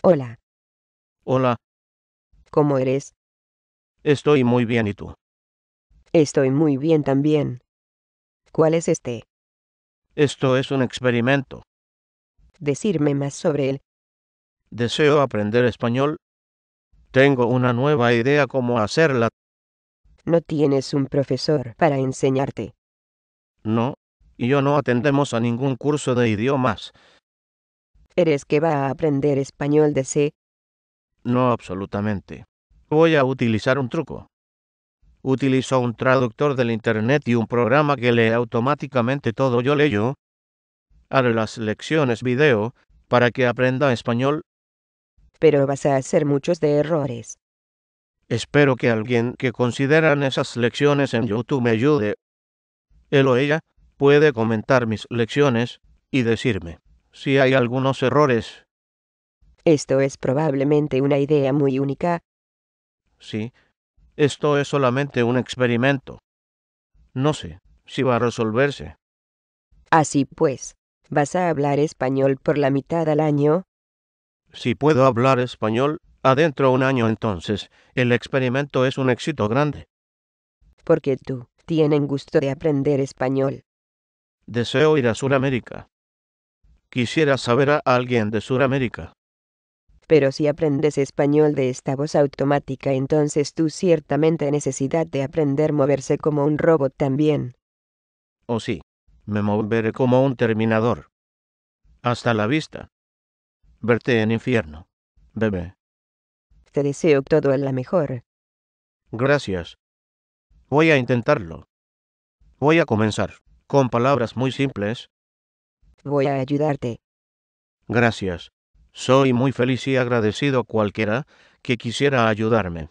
Hola. Hola. ¿Cómo eres? Estoy muy bien, ¿y tú? Estoy muy bien también. ¿Cuál es este? Esto es un experimento. Decirme más sobre él. Deseo aprender español. Tengo una nueva idea cómo hacerla. No tienes un profesor para enseñarte. No, Y yo no atendemos a ningún curso de idiomas. ¿Eres que va a aprender español de C? No, absolutamente. Voy a utilizar un truco. Utilizo un traductor del Internet y un programa que lee automáticamente todo yo leyo. Haré las lecciones video para que aprenda español. Pero vas a hacer muchos de errores. Espero que alguien que consideran esas lecciones en YouTube me ayude. Él o ella puede comentar mis lecciones y decirme. Si hay algunos errores. Esto es probablemente una idea muy única. Sí, esto es solamente un experimento. No sé si va a resolverse. Así pues, ¿vas a hablar español por la mitad al año? Si puedo hablar español, adentro un año entonces, el experimento es un éxito grande. Porque tú, tienen gusto de aprender español. Deseo ir a Sudamérica. Quisiera saber a alguien de Sudamérica. Pero si aprendes español de esta voz automática, entonces tú ciertamente necesidad de aprender moverse como un robot también. Oh sí, me moveré como un terminador. Hasta la vista. Verte en infierno, bebé. Te deseo todo lo mejor. Gracias. Voy a intentarlo. Voy a comenzar, con palabras muy simples, Voy a ayudarte. Gracias. Soy muy feliz y agradecido a cualquiera que quisiera ayudarme.